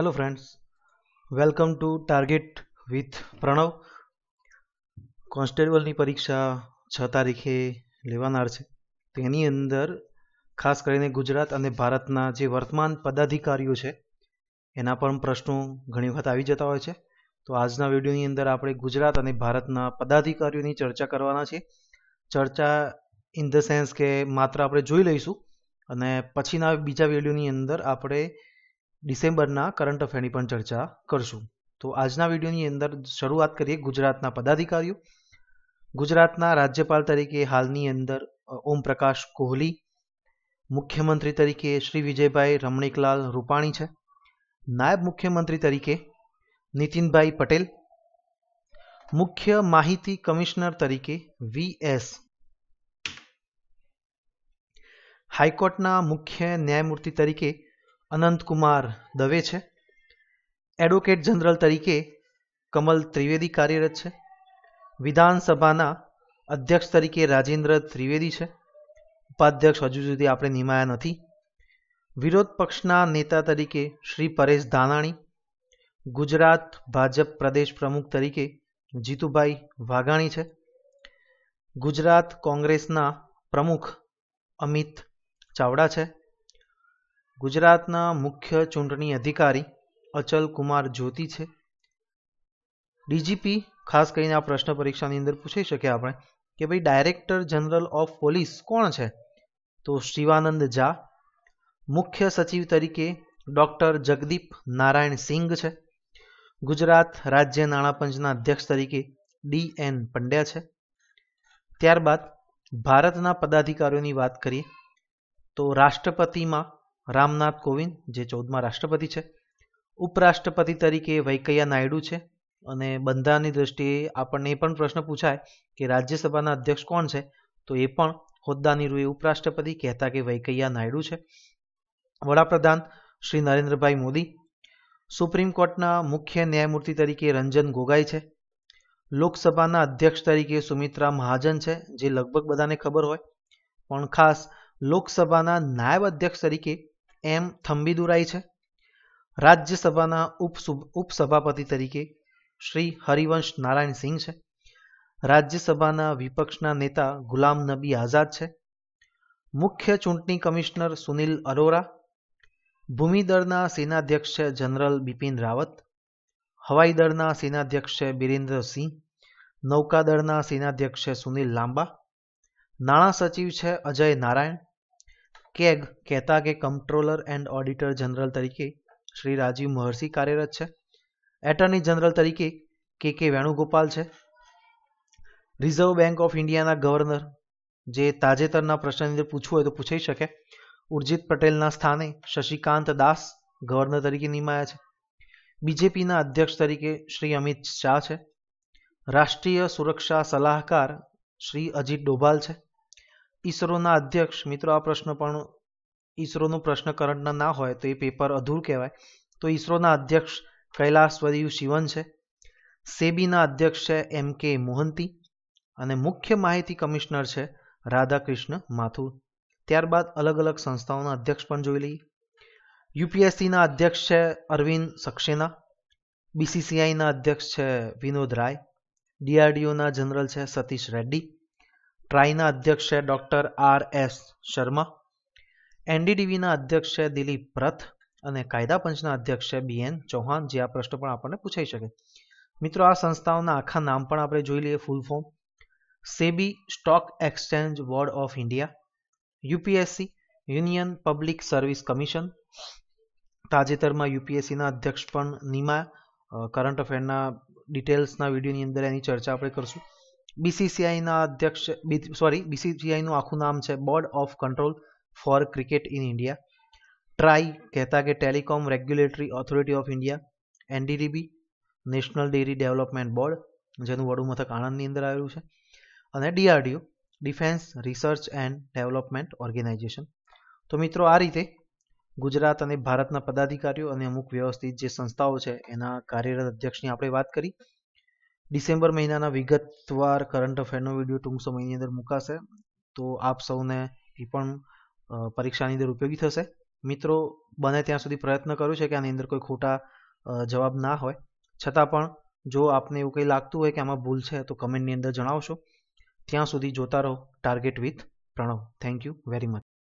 hello friends welcome to target with Pranav કોન્સ્ટેબલની પરીક્ષા છ તારીખે લેવાનાર છે તેની અંદર ખાસ કરીને ગુજરાત અને ભારતના જે વર્તમાન પદાધિકારીઓ છે એના પણ પ્રશ્નો ઘણી વખત આવી જતા હોય છે તો આજના વિડીયોની અંદર આપણે ગુજરાત અને ભારતના પદાધિકારીઓની ચર્ચા કરવાના છે ચર્ચા ઇન ધ સેન્સ કે માત્ર આપણે જોઈ લઈશું અને પછીના બીજા વિડીયોની અંદર આપણે ડિસેમ્બરના કરંટ અફેરની પણ ચર્ચા કરશું તો આજના વિડીયોની અંદર શરૂઆત કરીએ ગુજરાતના પદાધિકારીઓ ગુજરાતના રાજ્યપાલ તરીકે હાલની અંદર ઓમપ્રકાશ કોહલી મુખ્યમંત્રી તરીકે શ્રી વિજયભાઈ રમણીકલાલ રૂપાણી છે નાયબ મુખ્યમંત્રી તરીકે નીતિનભાઈ પટેલ મુખ્ય માહિતી કમિશનર તરીકે વી એસ હાઈકોર્ટના મુખ્ય ન્યાયમૂર્તિ તરીકે અનંતકુમાર દવે છે એડવોકેટ જનરલ તરીકે કમલ ત્રિવેદી કાર્યરત છે વિધાનસભાના અધ્યક્ષ તરીકે રાજેન્દ્ર ત્રિવેદી છે ઉપાધ્યક્ષ હજુ સુધી આપણે નિમાયા નથી વિરોધ પક્ષના નેતા તરીકે શ્રી પરેશ ધાનાણી ગુજરાત ભાજપ પ્રદેશ પ્રમુખ તરીકે જીતુભાઈ વાઘાણી છે ગુજરાત કોંગ્રેસના પ્રમુખ અમિત ચાવડા છે ગુજરાતના મુખ્ય ચૂંટણી અધિકારી અચલ કુમાર જ્યોતિ છે ડીજીપી ખાસ કરીને આ પ્રશ્ન પરીક્ષાની અંદર પૂછી શકીએ આપણે કે ભાઈ ડાયરેક્ટર જનરલ ઓફ પોલીસ કોણ છે તો શિવાનંદ ઝા મુખ્ય સચિવ તરીકે ડૉક્ટર જગદીપ નારાયણ સિંઘ છે ગુજરાત રાજ્ય નાણાપંચના અધ્યક્ષ તરીકે ડી એન પંડ્યા છે ત્યારબાદ ભારતના પદાધિકારીઓની વાત કરીએ તો રાષ્ટ્રપતિમાં રામનાથ કોવિંદ જે ચૌદમા રાષ્ટ્રપતિ છે ઉપરાષ્ટ્રપતિ તરીકે વૈંકૈયા નાયડુ છે અને બંધારણની દ્રષ્ટિએ આપણને એ પણ પ્રશ્ન પૂછાય કે રાજ્યસભાના અધ્યક્ષ કોણ છે તો એ પણ હોદ્દાની રૂએ ઉપરાષ્ટ્રપતિ કહેતા કે વૈકૈયા નાયડુ છે વડાપ્રધાન શ્રી નરેન્દ્રભાઈ મોદી સુપ્રીમ કોર્ટના મુખ્ય ન્યાયમૂર્તિ તરીકે રંજન ગોગાઈ છે લોકસભાના અધ્યક્ષ તરીકે સુમિત્રા મહાજન છે જે લગભગ બધાને ખબર હોય પણ ખાસ લોકસભાના નાયબ અધ્યક્ષ તરીકે એમ થંબીદુરાઈ છે રાજ્યસભાના ઉપસભાપતિ તરીકે શ્રી હરિવંશ નારાયણ સિંહ છે રાજ્યસભાના વિપક્ષના નેતા ગુલામ નબી આઝાદ છે મુખ્ય ચૂંટણી કમિશનર સુનિલ અરોરા ભૂમિદળના સેનાધ્યક્ષ છે જનરલ બિપિન રાવત હવાઈદળના સેનાધ્યક્ષ છે સિંહ નૌકાદળના સેનાધ્યક્ષ છે સુનિલ લાંબા નાણાં સચિવ છે અજય નારાયણ કેગ કહેતા કે કમ્પ્ટ્રોલર એન્ડ ઓડિટર જનરલ તરીકે શ્રી રાજીવ મહર્ષિ કાર્યરત છે એટર્ની જનરલ તરીકે કે કે વેણુગોપાલ છે રિઝર્વ બેંક ઓફ ઇન્ડિયાના ગવર્નર જે તાજેતરના પ્રશ્નની અંદર પૂછવું હોય તો પૂછાઈ શકે ઉર્જિત પટેલના સ્થાને શશિકાંત દાસ ગવર્નર તરીકે નિમાયા છે બીજેપીના અધ્યક્ષ તરીકે શ્રી અમિત શાહ છે રાષ્ટ્રીય સુરક્ષા સલાહકાર શ્રી અજીત ડોભાલ છે ઈસરોના અધ્યક્ષ મિત્રો આ પ્રશ્ન પણ ઈસરોનું પ્રશ્ન કરંટના ના હોય તો એ પેપર અધૂર કહેવાય તો ઈસરોના અધ્યક્ષ કૈલાસવર્યુ શિવન છે સેબીના અધ્યક્ષ છે એમ કે મોહંતી અને મુખ્ય માહિતી કમિશનર છે રાધાકૃષ્ણ માથુર ત્યારબાદ અલગ અલગ સંસ્થાઓના અધ્યક્ષ પણ જોઈ લઈએ યુપીએસસીના અધ્યક્ષ છે અરવિંદ સક્સેના બીસીસીઆઈના અધ્યક્ષ છે વિનોદ રાય ડીઆરડીઓના જનરલ છે સતીશ રેડ્ડી ટ્રાયના અધ્યક્ષ છે ડૉક્ટર આર એસ શર્મા એનડીડીવીના અધ્યક્ષ છે દિલીપ રથ અને કાયદા પંચના અધ્યક્ષ છે બીએન ચૌહાણ જે આ પ્રશ્ન પણ આપણને પૂછાઈ શકે મિત્રો આ સંસ્થાઓના આખા નામ પણ આપણે જોઈ લઈએ full form SEBI stock exchange board of India UPSC union public service commission તાજેતરમાં યુપીએસસીના અધ્યક્ષ પણ નીમા કરંટ અફેરના ડિટેલ્સના વિડીયોની અંદર એની ચર્ચા આપણે કરશું બીસીસીઆઈના અધ્યક્ષ સોરી બીસીસીઆઈનું આખું નામ છે board of control for cricket in India TRAI કહેતા કે telecom regulatory authority of India NDDB national dairy development board જેનું વડું મથક આણંદની અંદર આવેલું છે અને DRDO defence research and development organisation તો મિત્રો આ રીતે ગુજરાત અને ભારતના પદાધિકારીઓ અને અમુક વ્યવસ્થિત જે સંસ્થાઓ છે એના કાર્યરત અધ્યક્ષની આપણે વાત કરી ડિસેમ્બર મહિનાના વિગતવાર કરંટ અફેરનો વિડીયો ટૂંક સમયની અંદર મુકાશે તો આપ સૌને એ પણ પરીક્ષાની અંદર ઉપયોગી થશે મિત્રો બને ત્યાં સુધી પ્રયત્ન કરું છે કે આની અંદર કોઈ ખોટા જવાબ ના હોય છતાં પણ જો આપને એવું કંઈ લાગતું હોય કે આમાં ભૂલ છે તો કમેન્ટની અંદર જણાવશો ત્યાં સુધી જોતા રહો target with Pranav thank you very much